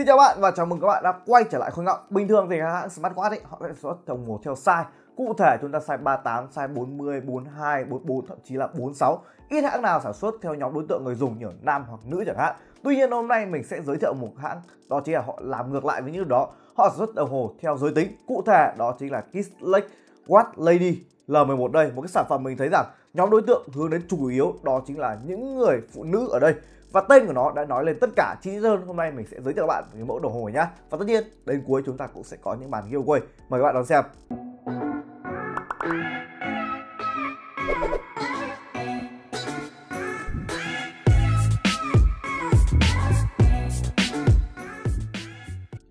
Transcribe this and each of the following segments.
Xin chào bạn và chào mừng các bạn đã quay trở lại khối ngọng. Bình thường thì các hãng smartwatch ấy họ sẽ xuất đồng hồ theo size. Cụ thể chúng ta size 38, size 40, 42, 44 thậm chí là 46. Ít hãng nào sản xuất theo nhóm đối tượng người dùng như nam hoặc nữ chẳng hạn. Tuy nhiên hôm nay mình sẽ giới thiệu một hãng đó chính là họ làm ngược lại với những đó. Họ sản xuất đồng hồ theo giới tính. Cụ thể đó chính là Kiss Lake Watch Lady L11 đây, một cái sản phẩm mình thấy rằng nhóm đối tượng hướng đến chủ yếu đó chính là những người phụ nữ ở đây và tên của nó đã nói lên tất cả chi tiết hơn hôm nay mình sẽ giới thiệu các bạn những mẫu đồng hồ nhá và tất nhiên đến cuối chúng ta cũng sẽ có những màn giveaway mời các bạn đón xem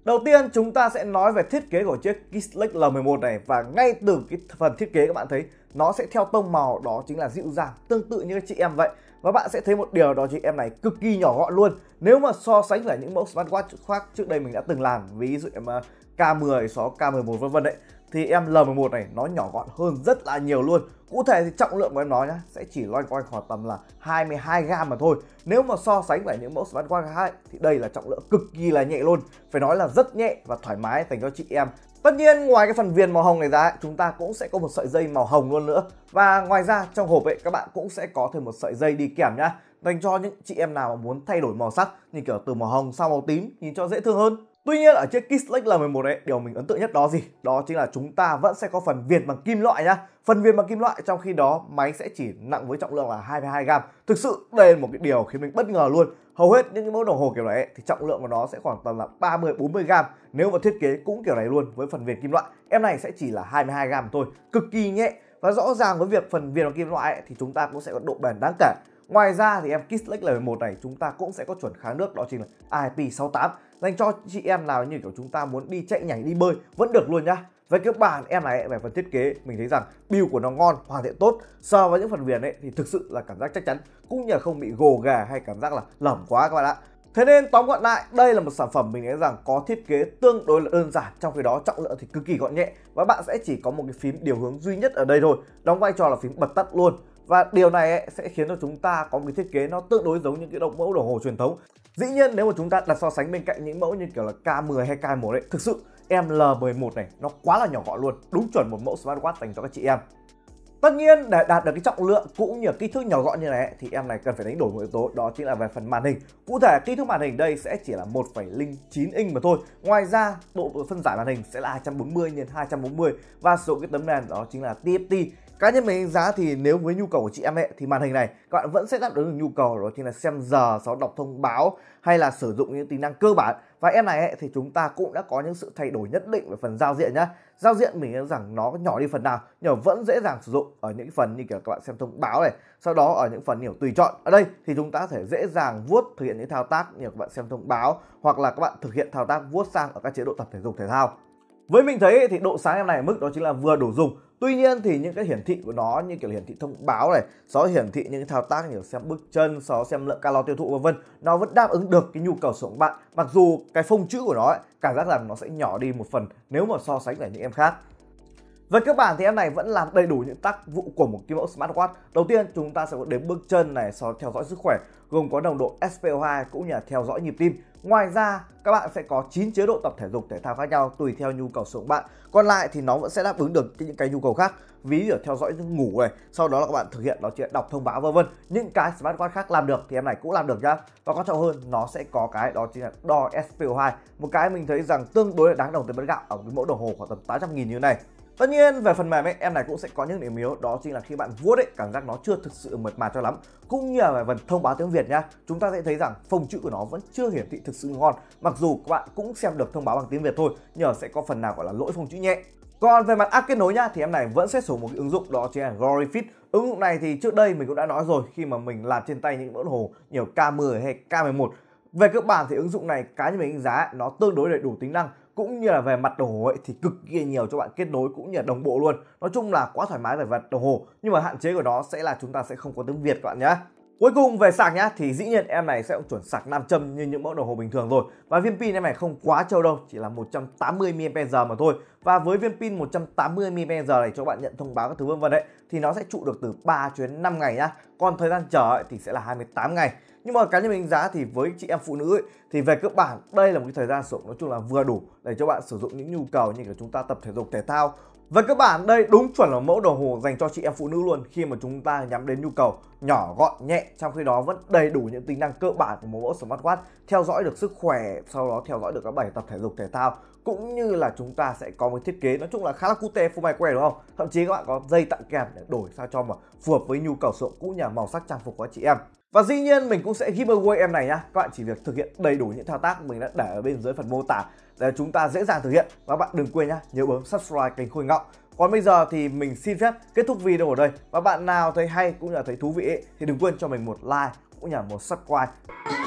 Đầu tiên chúng ta sẽ nói về thiết kế của chiếc Kislex L11 này và ngay từ cái phần thiết kế các bạn thấy nó sẽ theo tông màu đó chính là dịu dàng tương tự như các chị em vậy và bạn sẽ thấy một điều đó chị em này cực kỳ nhỏ gọn luôn nếu mà so sánh với những mẫu smartwatch khác trước đây mình đã từng làm ví dụ em K10, số K11 vân vân đấy thì em L11 này nó nhỏ gọn hơn rất là nhiều luôn Cụ thể thì trọng lượng của em nó nhá sẽ chỉ loanh quanh khoảng tầm là 22 gram mà thôi. Nếu mà so sánh với những mẫu smartwatch khác ấy, thì đây là trọng lượng cực kỳ là nhẹ luôn. Phải nói là rất nhẹ và thoải mái dành cho chị em Tất nhiên ngoài cái phần viền màu hồng này ra chúng ta cũng sẽ có một sợi dây màu hồng luôn nữa Và ngoài ra trong hộp ấy các bạn cũng sẽ có thêm một sợi dây đi kèm nhá Dành cho những chị em nào muốn thay đổi màu sắc Như kiểu từ màu hồng sang màu tím nhìn cho dễ thương hơn Tuy nhiên ở chiếc Kiss Lake L11 đấy, điều mình ấn tượng nhất đó gì? Đó chính là chúng ta vẫn sẽ có phần viền bằng kim loại nhá. Phần viền bằng kim loại trong khi đó máy sẽ chỉ nặng với trọng lượng là 22 g. Thực sự đây là một cái điều khiến mình bất ngờ luôn. Hầu hết những cái mẫu đồng hồ kiểu này ấy, thì trọng lượng của nó sẽ khoảng tầm là 30 40 g. Nếu mà thiết kế cũng kiểu này luôn với phần viền kim loại, em này sẽ chỉ là 22 g thôi, cực kỳ nhẹ. Và rõ ràng với việc phần viền bằng kim loại ấy, thì chúng ta cũng sẽ có độ bền đáng kể. Ngoài ra thì em Kiss Lake L11 này chúng ta cũng sẽ có chuẩn kháng nước đó chính là IP68 dành cho chị em nào như kiểu chúng ta muốn đi chạy nhảy đi bơi vẫn được luôn nhá về cơ bản em này về phần thiết kế mình thấy rằng build của nó ngon hoàn thiện tốt so với những phần viền ấy thì thực sự là cảm giác chắc chắn cũng như là không bị gồ ghề hay cảm giác là lỏng quá các bạn ạ Thế nên tóm gọn lại, đây là một sản phẩm mình thấy rằng có thiết kế tương đối là đơn giản, trong khi đó trọng lượng thì cực kỳ gọn nhẹ và bạn sẽ chỉ có một cái phím điều hướng duy nhất ở đây thôi, đóng vai trò là phím bật tắt luôn và điều này ấy, sẽ khiến cho chúng ta có một cái thiết kế nó tương đối giống những cái động mẫu đồng hồ truyền thống dĩ nhiên nếu mà chúng ta đặt so sánh bên cạnh những mẫu như kiểu là K10 hay K1 ấy thực sự em L11 này nó quá là nhỏ gọn luôn đúng chuẩn một mẫu smartwatch dành cho các chị em Tất nhiên để đạt được cái trọng lượng cũng như kích thước nhỏ gọn như này thì em này cần phải đánh đổi một yếu tố đó chính là về phần màn hình. Cụ thể kích thước màn hình đây sẽ chỉ là 1,09 inch mà thôi. Ngoài ra độ phân giải màn hình sẽ là 240 x 240 và số cái tấm nền đó chính là TFT cá nhân mình đánh giá thì nếu với nhu cầu của chị em ấy thì màn hình này các bạn vẫn sẽ đáp ứng được nhu cầu đó chính là xem giờ sau đọc thông báo hay là sử dụng những tính năng cơ bản và em này ấy, thì chúng ta cũng đã có những sự thay đổi nhất định về phần giao diện nhá giao diện mình nghĩ rằng nó nhỏ đi phần nào nhưng mà vẫn dễ dàng sử dụng ở những phần như kiểu các bạn xem thông báo này sau đó ở những phần nhiều tùy chọn ở đây thì chúng ta có thể dễ dàng vuốt thực hiện những thao tác như các bạn xem thông báo hoặc là các bạn thực hiện thao tác vuốt sang ở các chế độ tập thể dục thể thao với mình thấy thì độ sáng em này mức đó chính là vừa đủ dùng tuy nhiên thì những cái hiển thị của nó như kiểu hiển thị thông báo này sau hiển thị những cái thao tác như xem bước chân sau xem lượng calo tiêu thụ vân vân nó vẫn đáp ứng được cái nhu cầu sử dụng bạn mặc dù cái phông chữ của nó ấy, cảm giác rằng nó sẽ nhỏ đi một phần nếu mà so sánh với những em khác về cơ bản thì em này vẫn làm đầy đủ những tác vụ của một cái mẫu smartwatch. Đầu tiên chúng ta sẽ có đếm bước chân này, sau theo dõi sức khỏe, gồm có nồng độ SpO2 cũng như là theo dõi nhịp tim. Ngoài ra các bạn sẽ có 9 chế độ tập thể dục thể thao khác nhau tùy theo nhu cầu sử dụng bạn. Còn lại thì nó vẫn sẽ đáp ứng được những cái nhu cầu khác, ví dụ theo dõi ngủ này, sau đó là các bạn thực hiện đó chuyện đọc thông báo vân vân. Những cái smartwatch khác làm được thì em này cũng làm được nhá. Và quan trọng hơn nó sẽ có cái đó chính là đo SpO2, một cái mình thấy rằng tương đối là đáng đồng tiền bát gạo ở một cái mẫu đồng hồ khoảng tầm 800 000 như này. Tất nhiên về phần mềm ấy, em này cũng sẽ có những điểm yếu đó chính là khi bạn vuốt ấy cảm giác nó chưa thực sự mượt mà cho lắm. Cũng như là về phần thông báo tiếng Việt nhá, chúng ta sẽ thấy rằng phông chữ của nó vẫn chưa hiển thị thực sự ngon. Mặc dù các bạn cũng xem được thông báo bằng tiếng Việt thôi, nhờ sẽ có phần nào gọi là lỗi phông chữ nhẹ. Còn về mặt app kết nối nhá thì em này vẫn sẽ sử một cái ứng dụng đó chính là GloryFit. Ứng dụng này thì trước đây mình cũng đã nói rồi khi mà mình làm trên tay những đồng hồ nhiều K10 hay K11. Về cơ bản thì ứng dụng này cá nhân mình đánh giá nó tương đối đầy đủ tính năng cũng như là về mặt đồng hồ ấy thì cực kỳ nhiều cho bạn kết nối cũng như là đồng bộ luôn nói chung là quá thoải mái về mặt đồng hồ nhưng mà hạn chế của nó sẽ là chúng ta sẽ không có tiếng việt các bạn nhé Cuối cùng về sạc nhá thì dĩ nhiên em này sẽ cũng chuẩn sạc nam châm như những mẫu đồng hồ bình thường rồi. Và viên pin em này không quá trâu đâu, chỉ là 180 mAh mà thôi. Và với viên pin 180 mAh này cho bạn nhận thông báo các thứ vân vân đấy thì nó sẽ trụ được từ 3 chuyến 5 ngày nhá. Còn thời gian chờ thì sẽ là 28 ngày. Nhưng mà cá nhân mình đánh giá thì với chị em phụ nữ ấy, thì về cơ bản đây là một cái thời gian sử dụng nói chung là vừa đủ để cho bạn sử dụng những nhu cầu như là chúng ta tập thể dục thể thao và vâng các bạn, đây đúng chuẩn là mẫu đồng hồ dành cho chị em phụ nữ luôn khi mà chúng ta nhắm đến nhu cầu nhỏ gọn nhẹ trong khi đó vẫn đầy đủ những tính năng cơ bản của một mẫu smartwatch theo dõi được sức khỏe sau đó theo dõi được các bài tập thể dục thể thao cũng như là chúng ta sẽ có một thiết kế nói chung là khá là cute full micro đúng không thậm chí các bạn có dây tặng kèm để đổi sao cho mà phù hợp với nhu cầu sử dụng cũ nhà màu sắc trang phục của chị em và dĩ nhiên mình cũng sẽ giveaway em này nhá Các bạn chỉ việc thực hiện đầy đủ những thao tác mình đã để ở bên dưới phần mô tả Để chúng ta dễ dàng thực hiện Và bạn đừng quên nhá, nhớ bấm subscribe kênh Khôi Ngọng còn bây giờ thì mình xin phép kết thúc video ở đây Và bạn nào thấy hay cũng như là thấy thú vị ấy, Thì đừng quên cho mình một like cũng như là một subscribe